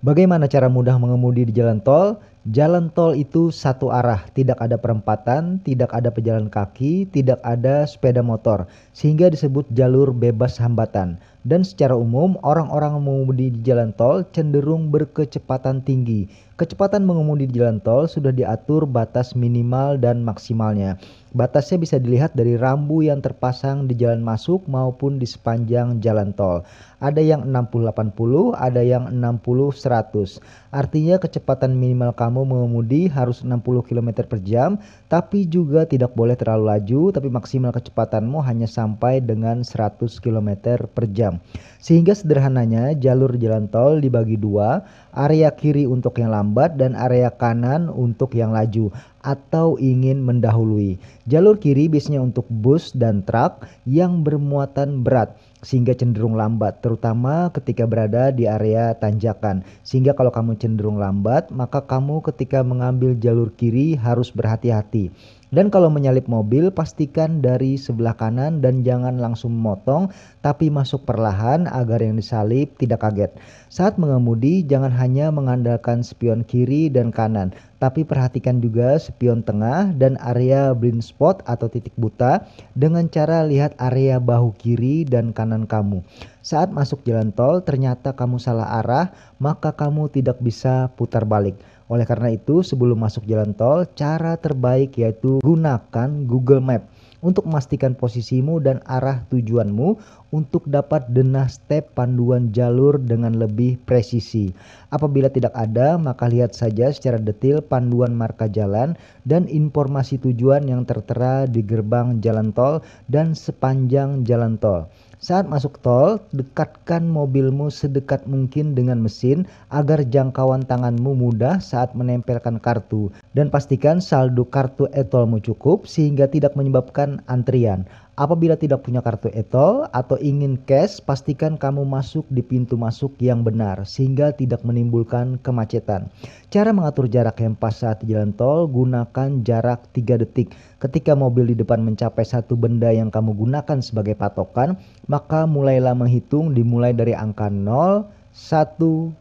Bagaimana cara mudah mengemudi di jalan tol? Jalan tol itu satu arah, tidak ada perempatan, tidak ada pejalan kaki, tidak ada sepeda motor, sehingga disebut jalur bebas hambatan. Dan secara umum, orang-orang mengemudi di jalan tol cenderung berkecepatan tinggi. Kecepatan mengemudi di jalan tol sudah diatur batas minimal dan maksimalnya. Batasnya bisa dilihat dari rambu yang terpasang di jalan masuk maupun di sepanjang jalan tol. Ada yang 60-80, ada yang 60-100. Artinya kecepatan minimal kamu kamu mengemudi harus 60 km per jam, tapi juga tidak boleh terlalu laju, tapi maksimal kecepatanmu hanya sampai dengan 100 km per jam. Sehingga sederhananya jalur jalan tol dibagi dua, area kiri untuk yang lambat dan area kanan untuk yang laju atau ingin mendahului. Jalur kiri biasanya untuk bus dan truk yang bermuatan berat sehingga cenderung lambat terutama ketika berada di area tanjakan. Sehingga kalau kamu cenderung lambat, maka kamu ketika mengambil jalur kiri harus berhati-hati dan kalau menyalip mobil, pastikan dari sebelah kanan dan jangan langsung memotong, tapi masuk perlahan agar yang disalip tidak kaget. Saat mengemudi, jangan hanya mengandalkan spion kiri dan kanan, tapi perhatikan juga spion tengah dan area blind spot atau titik buta dengan cara lihat area bahu kiri dan kanan kamu. Saat masuk jalan tol, ternyata kamu salah arah, maka kamu tidak bisa putar balik. Oleh karena itu, sebelum masuk jalan tol, cara terbaik yaitu gunakan Google Map untuk memastikan posisimu dan arah tujuanmu untuk dapat denah step panduan jalur dengan lebih presisi. Apabila tidak ada, maka lihat saja secara detail panduan marka jalan dan informasi tujuan yang tertera di gerbang jalan tol dan sepanjang jalan tol. Saat masuk tol, dekatkan mobilmu sedekat mungkin dengan mesin agar jangkauan tanganmu mudah saat menempelkan kartu dan pastikan saldo kartu etolmu cukup sehingga tidak menyebabkan antrian. Apabila tidak punya kartu etol atau ingin cash, pastikan kamu masuk di pintu masuk yang benar sehingga tidak menimbulkan kemacetan. Cara mengatur jarak yang pas saat jalan tol, gunakan jarak 3 detik. Ketika mobil di depan mencapai satu benda yang kamu gunakan sebagai patokan, maka mulailah menghitung dimulai dari angka 0, 1, 2,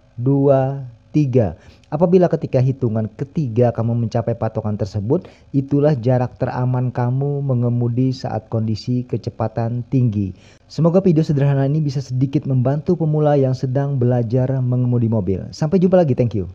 3. Apabila ketika hitungan ketiga kamu mencapai patokan tersebut, itulah jarak teraman kamu mengemudi saat kondisi kecepatan tinggi. Semoga video sederhana ini bisa sedikit membantu pemula yang sedang belajar mengemudi mobil. Sampai jumpa lagi, thank you.